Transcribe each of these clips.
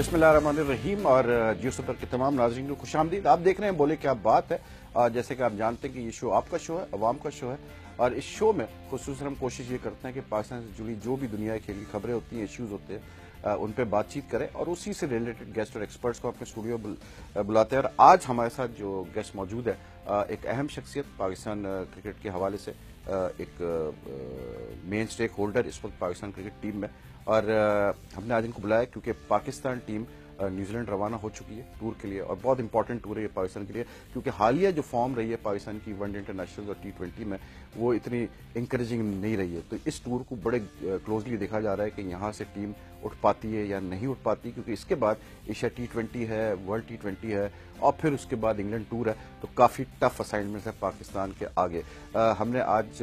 बसमीम और जियो सफर के तमाम नाजरन को खुश आमदीद आप देख रहे हैं बोले क्या बात है और जैसे कि आप जानते हैं कि ये शो आपका शो है अवाम का शो है और इस शो में खसूस हम कोशिश ये करते हैं कि पाकिस्तान से जुड़ी जो भी दुनिया के लिए खबरें होती हैं इश्यूज़ होते हैं उन पर बातचीत करें और उसी से रिलेटेड गेस्ट और एक्सपर्ट्स को अपने स्टूडियो बुलाते हैं और आज हमारे साथ जो गेस्ट मौजूद है एक अहम शख्सियत पाकिस्तान क्रिकेट के हवाले से एक मेन स्टेक होल्डर इस वक्त पाकिस्तान क्रिकेट टीम में और हमने आज इनको बुलाया क्योंकि पाकिस्तान टीम न्यूजीलैंड रवाना हो चुकी है टूर के लिए और बहुत इंपॉर्टेंट टूर है पाकिस्तान के लिए क्योंकि हालिया जो फॉर्म रही है पाकिस्तान की वनडे इंटरनेशनल और टी ट्वेंटी में वो इतनी इंकरेजिंग नहीं रही है तो इस टूर को बड़े क्लोजली देखा जा रहा है कि यहाँ से टीम उठ पाती है या नहीं उठ पाती क्योंकि इसके बाद एशिया टी ट्वेंटी है वर्ल्ड टी ट्वेंटी है और फिर उसके बाद इंग्लैंड टूर है तो काफ़ी टफ असाइनमेंट है पाकिस्तान के आगे आ, हमने आज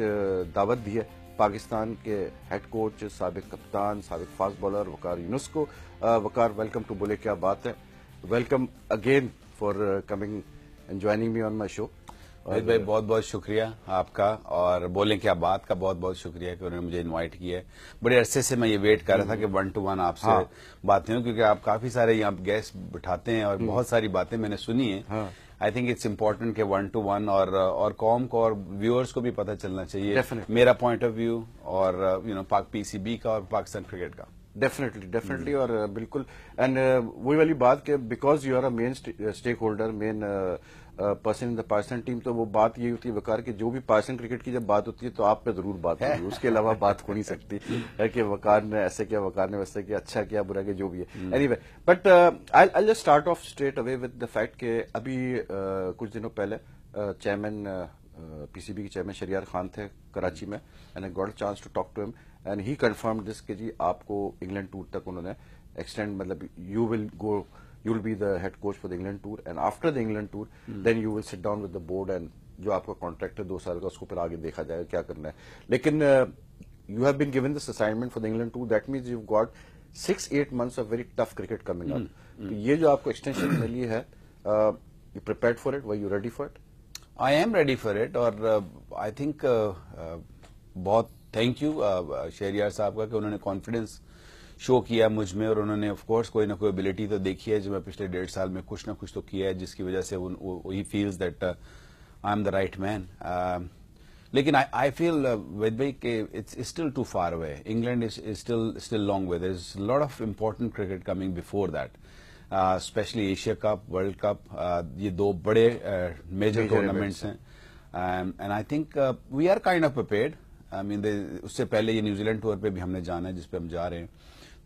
दावत दी है पाकिस्तान के हेड कोच सबक कप्तान सबक फास्ट बॉलर वकार यूनुस को वकार वेलकम टू बोले क्या बात है welcome again for coming and joining me on my show Amit भाई बहुत बहुत शुक्रिया आपका और बोले क्या बात का बहुत बहुत शुक्रिया कि उन्होंने मुझे इनवाइट किया है बड़े अरसे से मैं ये वेट कर रहा था कि वन टू वन आपसे हाँ। बातें हो क्योंकि आप काफी सारे यहाँ गेस्ट बिठाते हैं और हम्म। बहुत सारी बातें मैंने सुनी है हाँ। आई थिंक इट्स इम्पोर्टेंट के वन टू वन और और कॉम को और व्यूअर्स को भी पता चलना चाहिए Definitely. मेरा पॉइंट ऑफ व्यू और यू नो पाक पीसीबी का और पाकिस्तान क्रिकेट का डेफिनेटली डेफिनेटली hmm. और uh, बिल्कुल एंड uh, वही वाली बात के because you are a main stakeholder main person in the Pakistan team तो वो बात यही होती है वकार की जो भी पाकिस्तान क्रिकेट की जब बात होती है तो आप पे जरूर बात होगी उसके अलावा बात हो नहीं सकती है कि वकार ने ऐसे किया वकार ने वैसे किया अच्छा किया बुरा किया जो भी है anyway but I I just start off straight away with the fact के अभी uh, कुछ दिनों पहले चेयरमैन पीसीबी के चेयरमैन शरियार खान थे कराची hmm. में and I got chance to talk to him and he confirm this के जी आपको इंग्लैंड टूर तक उन्होंने एक्सटेंड मतलब you will go you will be the head coach for the England tour and after the England tour then you will sit down with the board and जो आपका contract है दो साल का उसको फिर आगे देखा जाएगा क्या करना है लेकिन you have been given this assignment for the England tour that means you got six eight months of very tough cricket coming up तो ये जो आपको एक्सटेंशन मिली है you prepare for it why you ready for it I am ready for it और I uh, think uh, uh, बहुत thank you Shahryar साहब का कि उन्होंने कॉन्फिडेंस शो किया मुझ में और उन्होंने कोर्स कोई ना कोई एबिलिटी तो देखी है जो मैं पिछले डेढ़ साल में कुछ ना कुछ तो किया है जिसकी वजह से ही feels that I am the right man लेकिन आई फील वेद भाई के it's still too far away England is still still long way there is lot of important cricket coming before that specially Asia cup world cup ये दो बड़े major uh, tournaments हैं and I think we are kind of prepared I mean उससे पहले ये New Zealand tour पे भी हमने जाना है जिसपे हम जा रहे हैं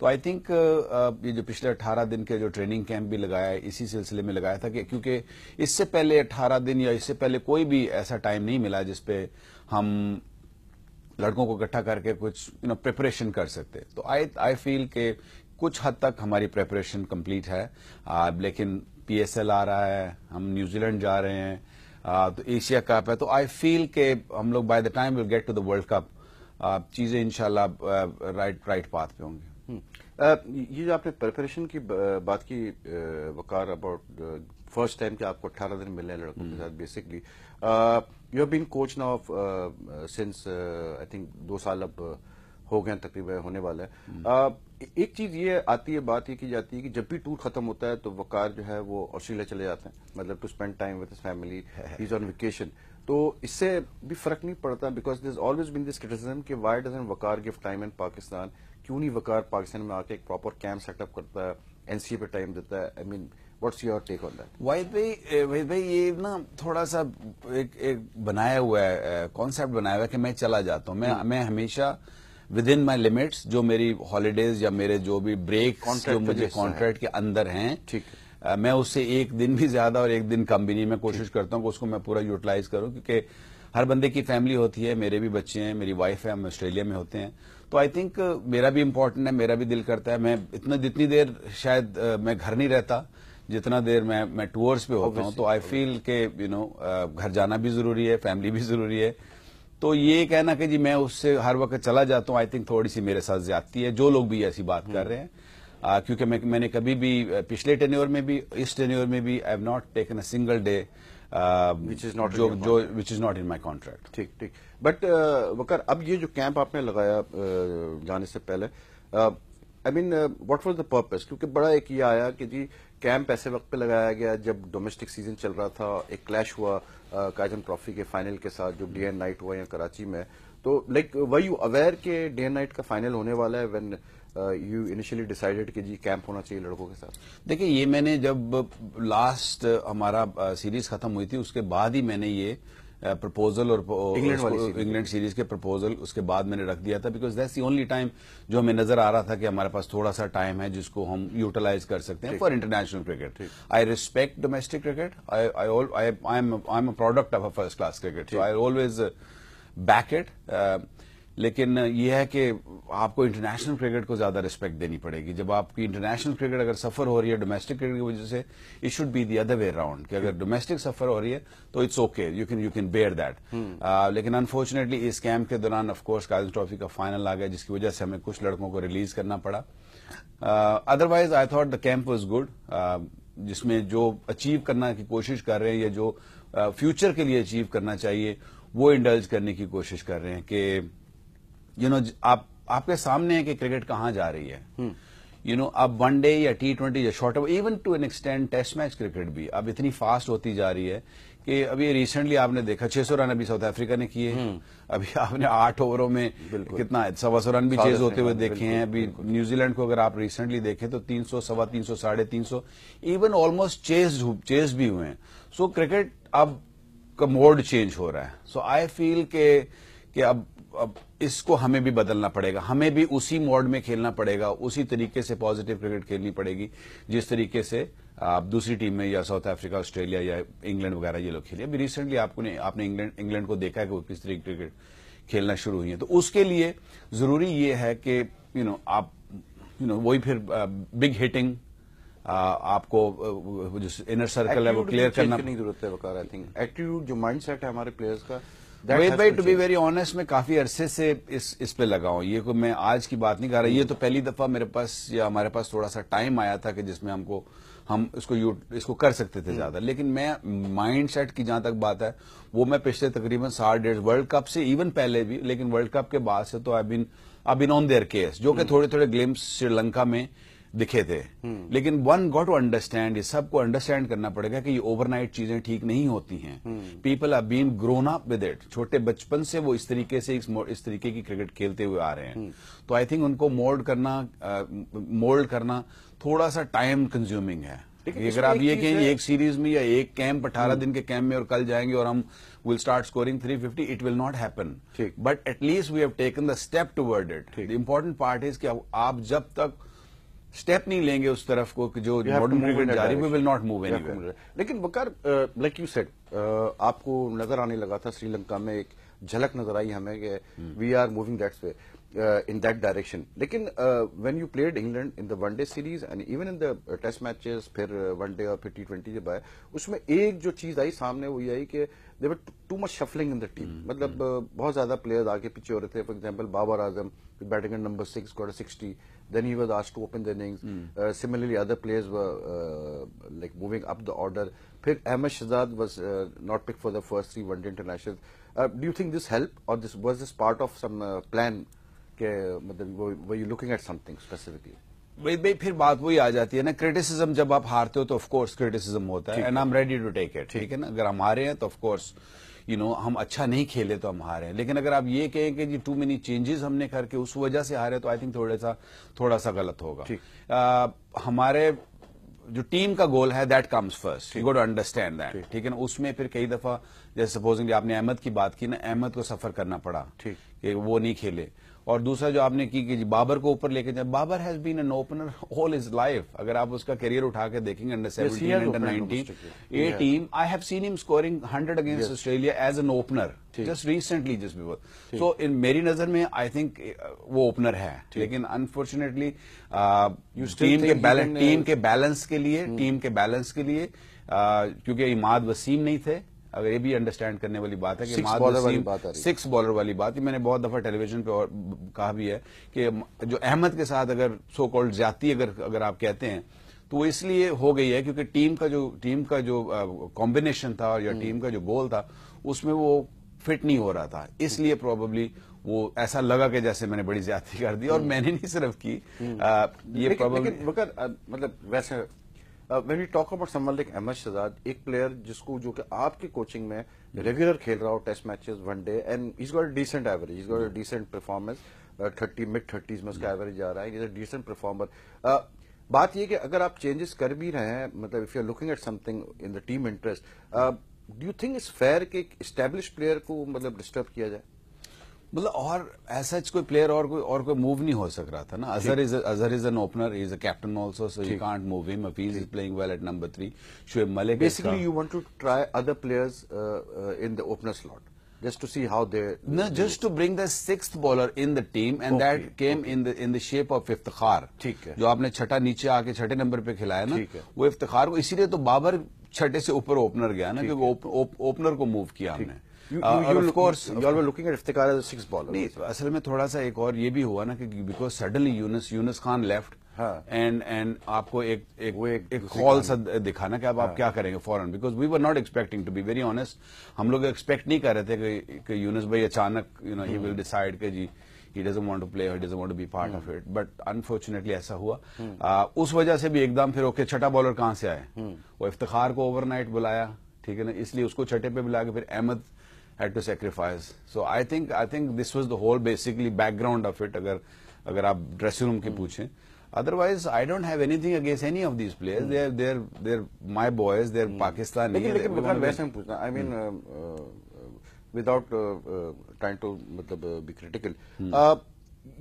तो आई थिंक uh, ये जो पिछले 18 दिन के जो ट्रेनिंग कैंप भी लगाया है इसी सिलसिले में लगाया था कि क्योंकि इससे पहले 18 दिन या इससे पहले कोई भी ऐसा टाइम नहीं मिला जिसपे हम लड़कों को इकट्ठा करके कुछ यू नो प्रिपरेशन कर सकते तो आई आई फील के कुछ हद तक हमारी प्रेपरेशन कंप्लीट है आ, लेकिन पीएसएल आ रहा है हम न्यूजीलैंड जा रहे हैं तो एशिया कप है तो आई फील के हम लोग by the time will get to the world cup चीजें इनशाला राइट राइट पाथ पे होंगी हम्म। ये जो आपने प्रिपरेशन की बात की वकार अबाउट फर्स्ट टाइम कि आपको 18 दिन मिले हैं लड़कों के हम्म। साथ basically you have been coach now since I think दो साल अब हो गए तकरीबन होने वाला है हम्म। एक चीज ये आती है बात ये की जाती है कि जब भी टूर खत्म होता है तो वकार जो है वो ऑस्ट्रेलिया चले जाते हैं मतलब to spend time with family is on vacation तो इससे भी फर्क नहीं पड़ता because this always been this criticism कि why doesn't Waqar give time in Pakistan क्यों नहीं वकार पाकिस्तान में आके एक प्रॉपर कैंप सेटअप करता है एनसीए पे टाइम देता है I mean what's your take on that Wahid भाई वाहिद भाई ये ना थोड़ा सा एक एक बनाया हुआ है कॉन्सेप्ट बनाया हुआ है कि मैं चला जाता हूँ मैं hmm. मैं हमेशा विद इन माई लिमिट्स जो मेरी हॉलीडेज या मेरे जो भी ब्रेक जो मुझे कॉन्ट्रैक्ट हाँ। के अंदर हैं ठीक है Uh, मैं उससे एक दिन भी ज्यादा और एक दिन कम भी नहीं मैं कोशिश करता हूँ कि उसको मैं पूरा यूटिलाइज करूँ क्योंकि हर बंदे की फैमिली होती है मेरे भी बच्चे हैं मेरी वाइफ है हम ऑस्ट्रेलिया में होते हैं तो आई थिंक मेरा भी इम्पोर्टेंट है मेरा भी दिल करता है मैं इतना जितनी देर शायद uh, मैं घर नहीं रहता जितना देर मैं मैं टूर्स पे होता हूँ तो आई फील के यू नो घर जाना भी जरूरी है फैमिली भी जरूरी है तो ये कहना कि जी मैं उससे हर वक्त चला जाता हूँ आई थिंक थोड़ी सी मेरे साथ ज्यादती है जो लोग भी ऐसी बात कर हम्म। रहे हैं आ, क्योंकि मैं मैंने कभी भी पिछले टेन्योर में भी इस टेन्योर में भी I have not taken a single day which is not जो जो which is not in my contract ठीक ठीक बट वकर अब ये जो कैंप आपने लगाया uh, जाने से पहले I mean what was the purpose क्योंकि बड़ा एक ये आया कि जी कैंप ऐसे वक्त पे लगाया गया जब डोमेस्टिक सीजन चल रहा था एक क्लैश हुआ काजम ट्रॉफी के फाइनल के साथ जो डे एंड नाइट हुआ या कराची में तो लाइक वाई यू अवेयर के डे एंड नाइट का फाइनल होने वाला है व्हेन यू इनिशियली डिसाइडेड कि जी कैंप होना चाहिए लड़कों के साथ देखिए ये मैंने जब लास्ट हमारा सीरीज खत्म हुई थी उसके बाद ही मैंने ये प्रपोजल और इंग्लैंड सीरीज के प्रपोजल उसके बाद मैंने रख दिया था बिकॉज दैट्स ओनली टाइम जो हमें नजर आ रहा था कि हमारे पास थोड़ा सा टाइम है जिसको हम यूटिलाइज कर सकते हैं for international cricket I respect domestic cricket I am a product of a first class cricket I always back it लेकिन यह है कि आपको इंटरनेशनल क्रिकेट को ज्यादा रिस्पेक्ट देनी पड़ेगी जब आपकी इंटरनेशनल क्रिकेट अगर सफर हो रही है डोमेस्टिक क्रिकेट की वजह से it should be the other way round कि अगर डोमेस्टिक सफर हो रही है तो it's okay you can you can bear that लेकिन अनफॉर्चुनेटली इस कैंप के दौरान ऑफकोर्स काजल ट्रॉफी का फाइनल आ गया जिसकी वजह से हमें कुछ लड़कों को रिलीज करना पड़ा otherwise I thought the camp was good जिसमें जो अचीव करना की कोशिश कर रहे हैं या जो फ्यूचर uh, के लिए अचीव करना चाहिए वो इंडल्ज करने की कोशिश कर रहे हैं कि यू नो आप आपके सामने है कि क्रिकेट कहां जा रही है यू हम्म। नो अब वन डे या टी ट्वेंटी या short even to an extend test match cricket भी अब इतनी फास्ट होती जा रही है कि अभी रिसेंटली आपने देखा छह सौ रन अभी साउथ अफ्रीका ने किए हम्म। अभी आपने आठ ओवरों में कितना सवा सौ रन भी चेज होते हुए देखे हैं अभी न्यूजीलैंड को अगर आप रिसेंटली देखें तो तीन सौ सवा तीन सौ साढ़े तीन सौ इवन ऑलमोस्ट चेज चेज भी हुए हैं सो क्रिकेट अब का मोड चेंज हो रहा है सो आई फील के कि अब अब इसको हमें भी बदलना पड़ेगा हमें भी उसी मोड में खेलना पड़ेगा उसी तरीके से पॉजिटिव क्रिकेट खेलनी पड़ेगी जिस तरीके से आप दूसरी टीम में या साउथ अफ्रीका ऑस्ट्रेलिया या इंग्लैंड वगैरह ये लोग खेले अभी रिसेंटली आपको ने, आपने इंग्लैंड इंग्लैंड को देखा है कि वो किस तरीके क्रिकेट खेलना शुरू हुई है तो उसके लिए जरूरी ये है कि यू नो आप यू नो वही फिर बिग हिटिंग आ, आपको जो इनर सर्कल है वो क्लियर करना जरूरत है आई थिंक एटीट्यूड जो माइंड है हमारे प्लेयर्स का वेद भाई टू बी वेरी ऑनेस्ट मैं काफी अरसे से इस इस पे लगा हूं ये को मैं आज की बात नहीं कर रहा ये तो पहली दफा मेरे पास या हमारे पास थोड़ा सा टाइम आया था कि जिसमें हमको हम इसको इसको कर सकते थे हम्म। ज्यादा लेकिन मैं माइंड सेट की जहां तक बात है वो मैं पिछले तकरीबन साठ डेढ़ वर्ल्ड कप से इवन पहले भी लेकिन वर्ल्ड कप के बाद से तो I been I been on their case जो कि थोड़े थोड़े ग्लिम्स श्रीलंका में दिखे थे लेकिन वन गॉट टू अंडरस्टैंड ये सबको अंडरस्टैंड करना पड़ेगा कि ये ओवरनाइट चीजें ठीक नहीं होती हैं people are been grown up with it छोटे बचपन से वो इस तरीके से इस तरीके की क्रिकेट खेलते हुए आ रहे हैं तो आई थिंक उनको मोल्ड करना मोल्ड uh, करना थोड़ा सा टाइम कंज्यूमिंग है अगर आप ये कहें एक सीरीज में या एक कैंप अठारह हम्म। दिन के कैंप में और कल जाएंगे और हम will start scoring 350 it will not happen but at least we have taken the step forward it the important part is कि आप जब तक स्टेप नहीं लेंगे उस तरफ को जो modern movement we will not move लेकिन बकर लाइक यू सेड आपको नजर आने लगा था श्रीलंका में एक झलक नजर आई हमें we are moving that's way uh, in that direction. लेकिन uh, when you played England in the one day series and even in the uh, test matches फिर one day or T20 जब आए उसमें एक जो चीज आई सामने वो they were too much shuffling in the team. Hmm, मतलब hmm. Uh, बहुत ज्यादा players आगे पीछे हो रहे थे. For example Babar Azam batting at number six got a 60. Then he was asked to open the innings. Mm. Uh, similarly, other players were uh, like moving up the order. Then Ahmed Shahzad was uh, not picked for the first three one-day internationals. do you think this helped or this was this part of some plan के मतलब were you looking at something specifically भाई फिर बात वही आ जाती है ना criticism जब आप हारते हो तो ऑफ कोर्स क्रिटिसिज्म होता है and I am ready to take it ठीक है ना अगर हम हारे हैं तो ऑफ कोर्स यू नो हम अच्छा नहीं खेले तो हम हारे हैं लेकिन अगर आप ये कहें कि जी टू मेनी चेंजेस हमने करके उस वजह से हारे तो आई थिंक थोड़ा सा थोड़ा सा गलत होगा आ, हमारे जो टीम का गोल है that comes first you go to understand that ठीक है ना उसमें फिर कई दफा जैसे सपोजिंगली आपने अहमद की बात की ना अहमद को सफर करना पड़ा ठीक कि वो नहीं खेले और दूसरा जो आपने की कि बाबर को ऊपर लेके जाए Babar has been an opener all his life अगर आप उसका करियर उठा के देखेंगे under seventeen under nineteen A team I have seen him scoring hundred against Australia as an opener just recently जिस बिफोर सो इन मेरी नजर में आई थिंक uh, वो ओपनर है लेकिन अनफॉर्चुनेटली टीम uh, के टीम uh, के बैलेंस के लिए टीम hmm. के बैलेंस के लिए क्योंकि इमाद वसीम नहीं थे अगर ये भी अंडरस्टैंड करने वाली बात है कि सिक्स बॉलर वाली बात है सिक्स बॉलर वाली बात मैंने बहुत दफा टेलीविजन पे और कहा भी है कि जो अहमद के साथ अगर सो कॉल्ड जाती अगर अगर आप कहते हैं तो वो इसलिए हो गई है क्योंकि टीम का जो टीम का जो कॉम्बिनेशन था या टीम हम्म। का जो गोल था उसमें वो फिट नहीं हो रहा था इसलिए प्रॉबेबली वो ऐसा लगा कि जैसे मैंने बड़ी ज्यादा कर दी और हम्म। मैंने नहीं सिर्फ की आ, हम्म। ये लेकिन, लेकिन मतलब वैसे when we talk about someone like Ahmed Shehzad एक प्लेयर जिसको जो कि आपकी कोचिंग में रेगुलर खेल रहा हो test matches day and is got a decent average is got decent performance thirty mid thirties में उसका एवरेज आ रहा है इज अ डिसेंट परफॉर्मर बात यह कि अगर आप चेंजेस कर भी रहे हैं मतलब if you are looking at something in the team interest do you think is fair कि एक स्टैब्लिश प्लेयर को मतलब डिस्टर्ब किया जाए मतलब और ऐसा कोई प्लेयर और कोई और कोई मूव नहीं हो सक रहा था ना Azhar is Azhar is an opener is a captain also so you can't move him Hafeez is playing well at number three Shoaib Malik basically you want to try other players in the opener slot just to see how they no just to bring the sixth bowler in the team and okay, that came okay. in the in the shape of Iftikhar ठीक है जो आपने छठा नीचे आके छठे number पे खिलाया ना वो इफ्तिखार को इसीलिए तो बाबर छठे से ऊपर ओपनर गया ना क्योंकि ओपनर को मूव किया हमने Uh, असल में थोड़ा सा एक और ये भी हुआ ना कि because suddenly Younis Younis Khan left and and आपको एक एक वो एक एक कॉल सा दिखाना कि अब आप हाँ। क्या करेंगे फॉरन because we were not expecting to be very honest हम लोग एक्सपेक्ट नहीं कर रहे थे कि, यूनस भाई अचानक you know he will decide के जी he doesn't want to play और doesn't want be part of it but unfortunately ऐसा हुआ हम्म। आ, उस वजह से भी एकदम फिर ओके छठा बॉलर कहां से आए हम्म। वो इफ्तार को ओवरनाइट बुलाया ठीक है ना इसलिए उसको छठे पे बुला के फिर Ahmad had to sacrifice. So I think I think this was the whole basically background of it. अगर अगर आप ड्रेसिंग रूम की पूछें otherwise i don't have anything against any of these players hmm. they're they're they're my boys they're hmm. pakistani लेकिन लेकिन मतलब वैसे i mean hmm. uh, uh, without uh, uh, trying to uh, be critical hmm. uh,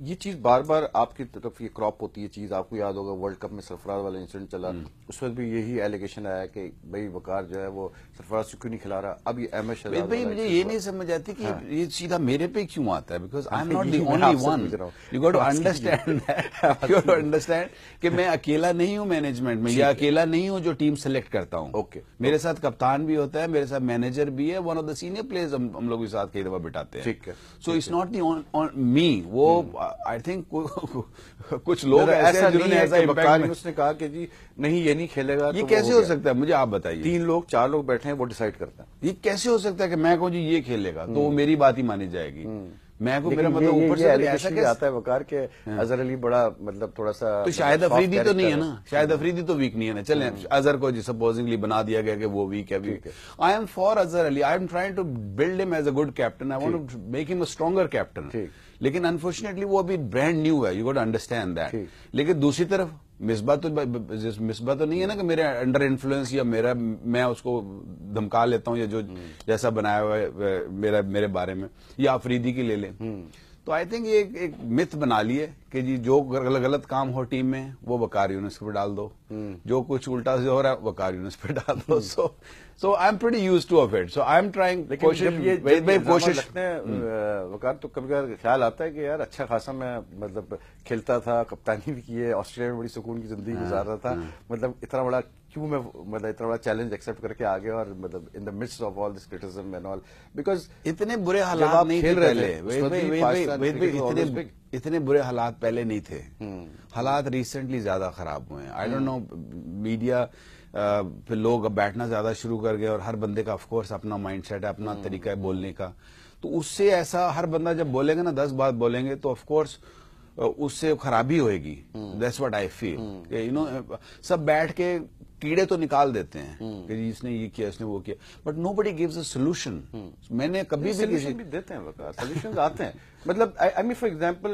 ये चीज बार बार आपकी तरफ ये crop होती है चीज आपको याद होगा वर्ल्ड कप में सरफराज वाला इंसिडेंट चला हम्म। उस वक्त भी यही एलिगेशन आया कि भाई वकार जो है वो सरफराज से क्यों नहीं खिला रहा अब ये अहमद शहजाद भाई मुझे ये नहीं समझ आती कि हाँ। ये सीधा मेरे पे क्यों आता है because I am not the only one you got understand you got understand कि मैं अकेला नहीं हूँ मैनेजमेंट में या अकेला नहीं हूँ जो टीम सेलेक्ट करता हूँ ओके मेरे साथ कप्तान भी होता है मेरे साथ मैनेजर भी है one of the senior players हम लोग के साथ कई दफा बिठाते हैं सो इट्स नॉट दी मी वो हम्म। आई थिंक कुछ लोग ऐसे जिन्होंने ऐसा उसने कहा कि जी नहीं ये नहीं खेलेगा ये तो कैसे हो, हो सकता है मुझे आप बताइए तीन लोग चार लोग बैठे हैं वो डिसाइड करते हैं ये कैसे हो सकता है कि मैं कहूँ जी ये खेलेगा तो हम्म। मेरी बात ही मानी जाएगी हम्म। मैं को मेरा मतलब ऊपर से ऐसा क्या आता है वकार के हाँ। अजहर अली बड़ा मतलब थोड़ा सा तो मतलब शायद अफरीदी तो, हम्म। तो नहीं है ना शायद अफरीदी तो वीक नहीं है ना चले अजहर को सपोजिंगली बना दिया गया कि वो वीक है weak I am for Azhar Ali I am trying to build him as a good captain I want to make him a stronger captain लेकिन अनफॉर्चुनेटली वो अभी ब्रांड न्यू है यू गोट अंडरस्टैंड दैट लेकिन दूसरी तरफ मिसबा तो मिसबा तो नहीं है ना कि मेरे अंडर इन्फ्लुएंस या मेरा मैं उसको धमका लेता हूँ या जो हम्म। जैसा बनाया हुआ है मेरा मेरे बारे में या अफरीदी की ले लें हम्म। तो आई थिंक ये एक, मिथ बना लिए कि जी जो गल, गलत काम हो टीम में वो वकार यूनिस पे डाल दो हम्म। जो कुछ उल्टा से हो रहा है वकार यूनिस पे डाल दो so so I am pretty use to of it so I am trying कोशिश हम्म। वकार तो कभी कभी ख्याल आता है कि यार अच्छा खासा मैं मतलब खेलता था कप्तानी भी की है ऑस्ट्रेलिया में बड़ी सुकून की जिंदगी हाँ, गुजार रहा था हाँ। मतलब इतना बड़ा क्यों मैं मतलब इतना बड़ा चैलेंज एक्सेप्ट करके आ गया और मतलब in the midst of all this criticism and all because इतने बुरे हालात नहीं खेल रहे थे तो तो इतने बुरे हालात पहले नहीं थे हम्म। हालात रिसेंटली ज्यादा खराब हुए आई डोंट नो मीडिया फिर लोग अब बैठना ज़्यादा शुरू कर गए और हर बंदे का ऑफकोर्स अपना माइंड सेट है अपना हम्म। तरीका है बोलने का तो उससे ऐसा हर बंदा जब बोलेगा ना दस बात बोलेंगे तो ऑफकोर्स उससे खराबी होगी that's what I feel you know सब बैठ के कीड़े तो निकाल देते हैं हम्म। कि इसने ये किया इसने वो किया but nobody gives a solution मैंने कभी भी किसी भी देते हैं सोल्यूशन आते हैं मतलब आई मीन फॉर एग्जांपल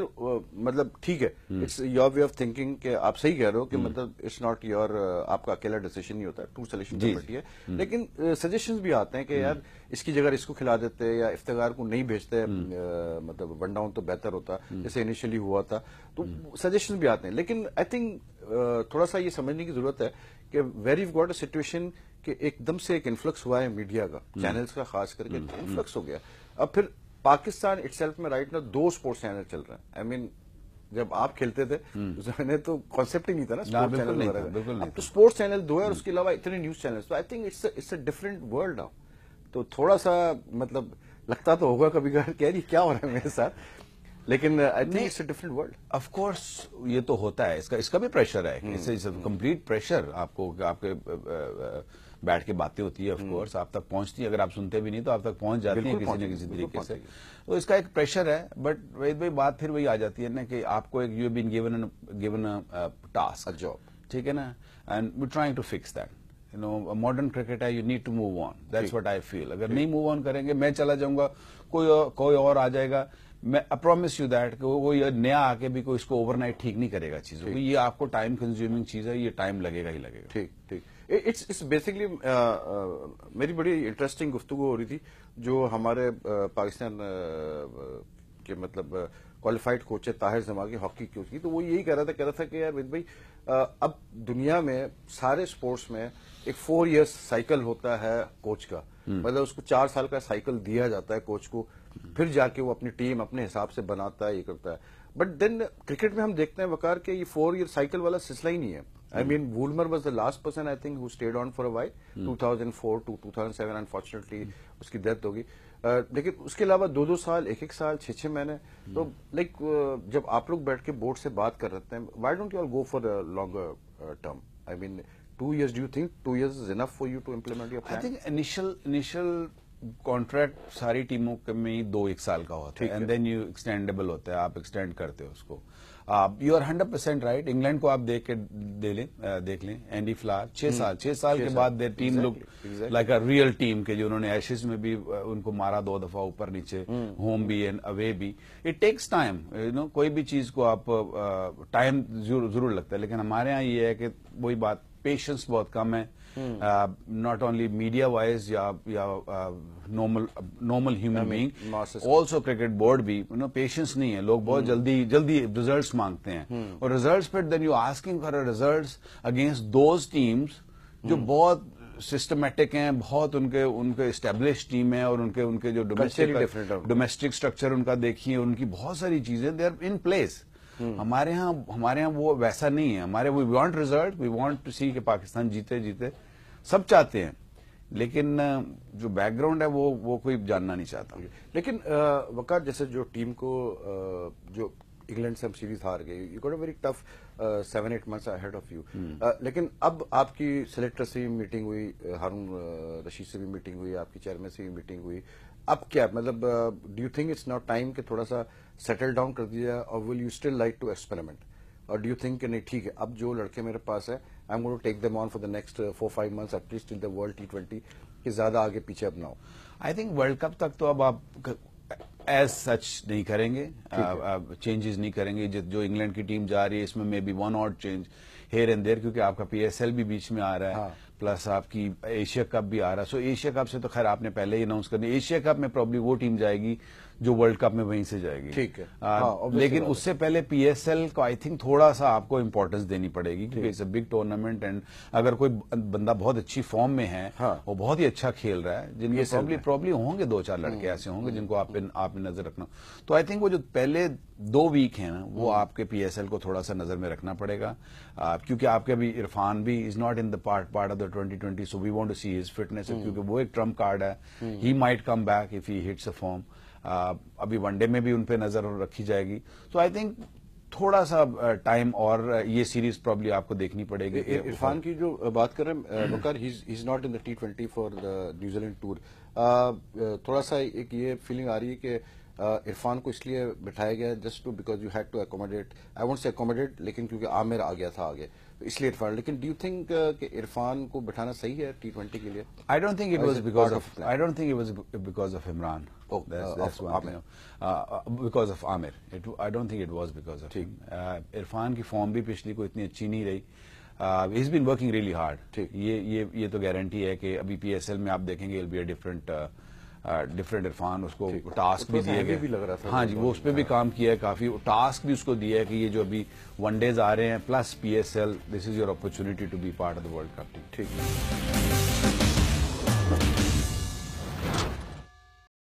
मतलब ठीक है it's your way of thinking कि आप सही कह रहे हो कि हम्म। मतलब इट्स नॉट योर आपका अकेला डिसीजन नहीं होता तो टू सोल्यूशन है हम्म। लेकिन सजेशन uh, भी आते हैं कि यार इसकी जगह इसको खिला देते हैं या इफ्तार को नहीं भेजते uh, मतलब वन डाउन तो बेहतर होता जैसे इनिशियली हुआ था तो सजेशन भी आते हैं लेकिन आई थिंक uh, थोड़ा सा ये समझने की जरूरत है कि वेर यू गॉट सिचुएशन कि एकदम से एक इन्फ्लक्स हुआ है मीडिया का चैनल्स हम्म। का खास करके इन्फ्लक्स हम्म, तो हम्म। हो गया अब फिर पाकिस्तान इट में राइट ना दो स्पोर्ट्स चैनल चल रहे हैं आई मीन जब आप खेलते थे उसने तो कॉन्सेप्ट तो ही नहीं था ना स्पोर्ट्स चैनल तो स्पोर्ट्स चैनल दो है और उसके अलावा इतने न्यूज चैनल तो I think it's it's a different world now तो थोड़ा सा मतलब लगता तो होगा कभी कभार कह रही क्या हो रहा है मेरे साथ लेकिन I think it's different world of course ये तो होता है इसका इसका भी प्रेशर है इट्स अ कंप्लीट प्रेशर आपको आपके uh, uh, बैठ के बातें होती है ऑफ कोर्स hmm. आप तक पहुंचती है अगर आप सुनते भी नहीं तो आप तक पहुंच जाती है किसी न किसी तरीके से तो इसका एक प्रेशर है बट वही भाई बात फिर वही आ जाती है ना कि आपको एक you been given given task job ठीक है ना and we trying to fix that you know modern cricket है you need to move on that's what I feel अगर नहीं मूव ऑन करेंगे मैं चला जाऊंगा कोई और, कोई और आ जाएगा मैं आई प्रॉमिस यू दैट कि वो ये नया आके भी कोई इसको ओवरनाइट ठीक नहीं करेगा चीजों को ये आपको टाइम कंज्यूमिंग चीज है ये टाइम लगेगा ही लगेगा ठीक ठीक इट्स इट्स बेसिकली मेरी बड़ी इंटरेस्टिंग गुफ्तु हो रही थी जो हमारे uh, पाकिस्तान uh, के मतलब uh, क्वालिफाइड कोच है ताहिर जमा की हॉकी कोच की तो वो यही कह रहा था कह रहा था कि यार विद भाई अब दुनिया में सारे स्पोर्ट्स में एक फोर ईयर्स साइकिल होता है कोच का हम्म। मतलब उसको चार साल का साइकिल दिया जाता है कोच को फिर जाके वो अपनी टीम अपने हिसाब से बनाता है ये करता है बट देन क्रिकेट में हम देखते हैं वकार के ये फोर ईयर साइकिल वाला सिलसिला ही नहीं है I was the last person I think who stayed on for a for two thousand four to two thousand seven unfortunately उसकी डेथ होगी लेकिन उसके अलावा दो दो साल एक एक साल छः छः महीने तो लाइक जब आप लोग बैठ के बोर्ड से बात कर रहे हैं why don't you all go for longer term I mean two years do think two years is enough for you to implement your I think initial initial contract सारी टीमों के में ही दो एक साल का होता है एंड देन यू एक्सटेंडेबल होता है आप एक्सटेंड करते हो उसको you are hundred percent right England को आप देख के दे लें देख लें एंडी फ्लार हम्म। छह साल छह साल के बाद there team look like a real team के जो उन्होंने एशेज में भी उनको मारा दो दफा ऊपर नीचे होम हम्म। भी एंड अवे भी it takes time you know कोई भी चीज को आप टाइम जरूर लगता है लेकिन हमारे यहाँ ये है कि वही बात पेशेंस बहुत कम है नॉट ओनली मीडिया वाइज या या normal normal human being also cricket board भी यू नो पेशेंस नहीं है लोग बहुत हम्म। जल्दी जल्दी रिजल्ट्स मांगते हैं हम्म। और रिजल्ट्स पर then you asking for results against those teams जो हम्म। बहुत सिस्टमेटिक हैं बहुत उनके उनके स्टेब्लिश टीम है और उनके उनके जो डोमेस्टिक डोमेस्टिक स्ट्रक्चर उनका देखिए उनकी बहुत सारी चीजें दे आर इन प्लेस हम्म। हमारे यहाँ हमारे यहाँ वो वैसा नहीं है हमारे we want result we want to see कि पाकिस्तान जीते जीते सब चाहते हैं लेकिन जो बैकग्राउंड है वो वो कोई जानना नहीं चाहता लेकिन वक़ात जैसे जो टीम को जो इंग्लैंड से हम सीरीज हार गए you got a very tough seven eight months ahead of you लेकिन अब आपकी सेलेक्टर से भी मीटिंग हुई हारून रशीद से भी मीटिंग हुई आपकी चेयरमैन से भी मीटिंग हुई अब क्या मतलब do you think it's not time कि थोड़ा सा uh, सेटल डाउन कर दिया और will you still like to experiment और डू यू थिंक नहीं ठीक है अब जो लड़के मेरे पास है I am going to take them on for the next four five months at least in the world T twenty कि ज्यादा आगे पीछे अपनाओ आई थिंक वर्ल्ड कप तक तो अब आप एज सच नहीं करेंगे चेंजेस uh, नहीं करेंगे जो इंग्लैंड की टीम जा रही है इसमें maybe one out change here and there क्योंकि आपका पीएसएल भी बीच में आ रहा है हाँ. प्लस आपकी एशिया कप भी आ रहा है सो एशिया कप से तो खैर आपने पहले ही अनाउंस करनी एशिया कप में प्रॉब्ली वो टीम जाएगी जो वर्ल्ड कप में वहीं से जाएगी ठीक है आ, हाँ, लेकिन उससे पहले पीएसएल को आई थिंक थोड़ा सा आपको इंपॉर्टेंस देनी पड़ेगी क्योंकि it's a big tournament and अगर कोई बंदा बहुत अच्छी फॉर्म में है हाँ, वो बहुत ही अच्छा खेल रहा है जिनके प्रॉब्ली प्रॉब्ली होंगे दो चार लड़के हम्म। ऐसे होंगे हम्म। जिनको आप हम्म। नजर रखना तो आई थिंक वो जो पहले दो वीक है ना वो आपके पीएसएल को थोड़ा सा नजर में रखना पड़ेगा क्योंकि आपके अभी इरफान भी is not in the part part of the twenty twenty so we want to see his fitness क्योंकि वो एक ट्रम्प कार्ड है he might come back if he hits a form अभी वनडे में भी उन पर नजर रखी जाएगी तो आई थिंक थोड़ा सा टाइम और ये सीरीज प्रॉब्ली आपको देखनी पड़ेगी इरफान की जो बात कर रहे हैं is not in the T twenty for the New Zealand tour थोड़ा सा एक ये फीलिंग आ रही है कि इरफान को इसलिए बिठाया गया just to because you had to accommodate I want say accommodate लेकिन क्योंकि आमिर आ गया था आगे इसलिए इरफान लेकिन डू यू थिंक कि इरफान को बिठाना सही है टी ट्वेंटी के लिए I don't think it was because of I don't think it was because of Imran because of Amir I don't think it was because of Irfan की फॉर्म भी पिछली को इतनी अच्छी नहीं रही is been working really hard ये ये ये तो गारंटी है कि अभी पी में आप देखेंगे will be a different different Irfan उसको टास्क भी दिए गए हाँ जी वो तो। उस पर भी हाँ। काम किया है काफी टास्क भी उसको दिया है कि ये जो अभी वन डेज आ रहे हैं plus P S L this is your opportunity to be part of the world cup ठीक है